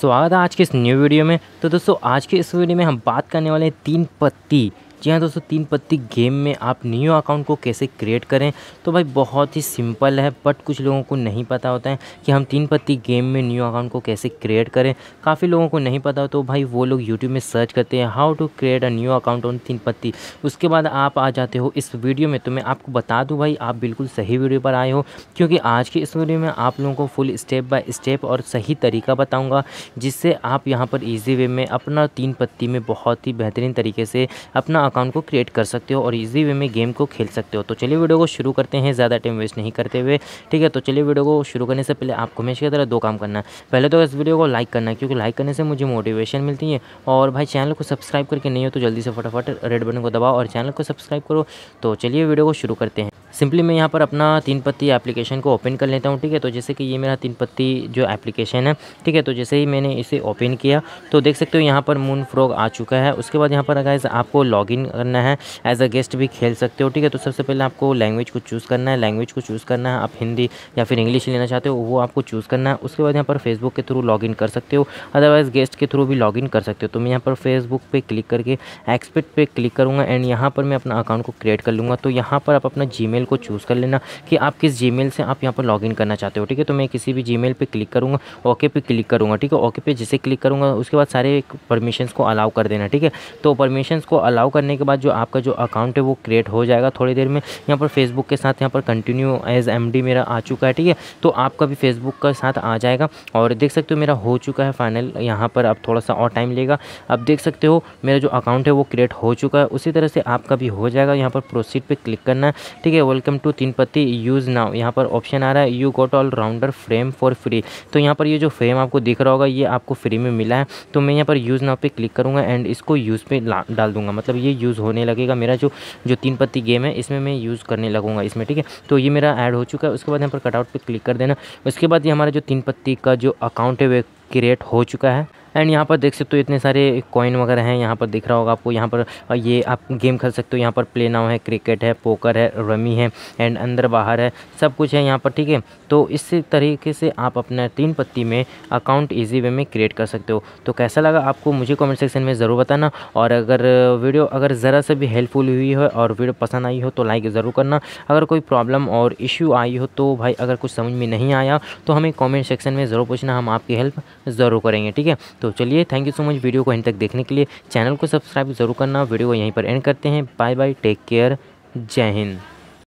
स्वागत है आज के इस न्यू वीडियो में तो दोस्तों आज के इस वीडियो में हम बात करने वाले हैं तीन पत्ती जी हाँ दोस्तों तीन पत्ती गेम में आप न्यू अकाउंट को कैसे क्रिएट करें तो भाई बहुत ही सिंपल है बट कुछ लोगों को नहीं पता होता है कि हम तीन पत्ती गेम में न्यू अकाउंट को कैसे क्रिएट करें काफ़ी लोगों को नहीं पता तो भाई वो लोग यूट्यूब में सर्च करते हैं how to create a new account on Teen Patti उसके बाद आप आ जाते हो इस वीडियो में तो मैं आपको बता दूँ भाई आप बिल्कुल सही वीडियो पर आए हो क्योंकि आज की इस वीडियो में आप लोगों को फुल स्टेप बाय स्टेप और सही तरीका बताऊँगा जिससे आप यहाँ पर ईजी वे में अपना तीन पत्ती में बहुत ही बेहतरीन तरीके से अपना अपना अकाउंट को क्रिएट कर सकते हो और ईजी वे में गेम को खेल सकते हो तो चलिए वीडियो को शुरू करते हैं ज़्यादा टाइम वेस्ट नहीं करते हुए ठीक है तो चलिए वीडियो को शुरू करने से पहले आपको हमेशा की तरह दो काम करना है पहले तो इस वीडियो को लाइक करना है क्योंकि लाइक करने से मुझे मोटिवेशन मिलती है और भाई चैनल को सब्सक्राइब करके नहीं हो तो जल्दी से फटाफट रेड बटन को दबाओ और चैनल को सब्सक्राइब करो तो चलिए वीडियो को शुरू करते हैं सिंपली मैं यहाँ पर अपना तीन पत्ती एप्लीकेशन को ओपन कर लेता हूँ ठीक है तो जैसे कि ये मेरा तीन पत्ती जो एप्लीकेशन है ठीक है तो जैसे ही मैंने इसे ओपन किया तो देख सकते हो यहाँ पर मून फ्रॉग आ चुका है उसके बाद यहाँ पर अगर आपको लॉगिन करना है एज अ गेस्ट भी खेल सकते हो ठीक है तो सबसे पहले आपको लैंग्वेज को चूज़ करना है लैंग्वेज को चूज़ करना है आप हिंदी या फिर इंग्लिश लेना चाहते हो वो आपको चूज़ करना है उसके बाद यहाँ पर फेसबुक के थ्रू लॉगिन कर सकते हो अदरवाइज़ गेस्ट के थ्रू भी लॉगिन कर सकते हो तो मैं यहाँ पर फेसबुक पर क्लिक करके एक्सपेक्ट पर क्लिक करूँगा एंड यहाँ पर मैं अपना अकाउंट को क्रिएट कर लूँगा तो यहाँ पर आप अपना जी को चूज़ कर लेना कि आप किस जी से आप यहाँ पर लॉग करना चाहते हो ठीक है तो मैं किसी भी जी मेल क्लिक करूँगा ओके पे क्लिक करूँगा ठीक है ओके पे जैसे क्लिक करूँगा उसके बाद सारे परमिशंस को अलाउ कर देना ठीक है तो परमिशंस को अलाउ करने के बाद जो आपका जो अकाउंट है वो क्रिएट हो जाएगा थोड़ी देर में यहाँ पर फेसबुक के साथ यहाँ पर कंटिन्यू एज एम मेरा आ चुका है ठीक है तो आपका भी फेसबुक का साथ आ जाएगा और देख सकते हो मेरा हो चुका है फाइनल यहाँ पर अब थोड़ा सा और टाइम लेगा अब देख सकते हो मेरा जो अकाउंट है वो क्रिएट हो चुका है उसी तरह से आपका भी हो जाएगा यहाँ पर प्रोसीड पर क्लिक करना है ठीक है वो welcome to Patti use now यहाँ पर ऑप्शन आ रहा है you got all rounder frame for free तो यहाँ पर ये जो फ्रेम आपको दिख रहा होगा ये आपको फ्री में मिला है तो मैं यहाँ पर यूज़ नाउ पे क्लिक करूँगा एंड इसको यूज़ पे डाल दूँगा मतलब ये यूज़ होने लगेगा मेरा जो जो तीन पत्ती गेम है इसमें मैं यूज़ करने लगूंगा इसमें ठीक है तो ये मेरा ऐड हो चुका है उसके बाद यहाँ पर कटआउट पर क्लिक कर देना उसके बाद ये हमारा जो तीन पत्ती का जो अकाउंट है वह क्रिएट हो चुका है एंड यहाँ पर देख सकते हो इतने सारे कॉइन वगैरह हैं यहाँ पर दिख रहा होगा आपको यहाँ पर ये आप गेम खेल सकते हो यहाँ पर प्ले नाव है क्रिकेट है पोकर है रमी है एंड अंदर बाहर है सब कुछ है यहाँ पर ठीक है तो इस तरीके से आप अपना तीन पत्ती में अकाउंट ईजी वे में क्रिएट कर सकते हो तो कैसा लगा आपको मुझे कॉमेंट सेक्शन में ज़रूर बताना और अगर वीडियो अगर ज़रा से भी हेल्पफुल हुई हो और वीडियो पसंद आई हो तो लाइक ज़रूर करना अगर कोई प्रॉब्लम और इश्यू आई हो तो भाई अगर कुछ समझ में नहीं आया तो हमें कमेंट सेक्शन में ज़रूर पूछना हम आपकी हेल्प ज़रूर करेंगे ठीक है तो तो चलिए thank you so much video को एंड तक देखने के लिए चैनल को सब्सक्राइब जरूर करना वीडियो को यहीं पर एंड करते हैं बाय बाय टेक केयर जय हिंद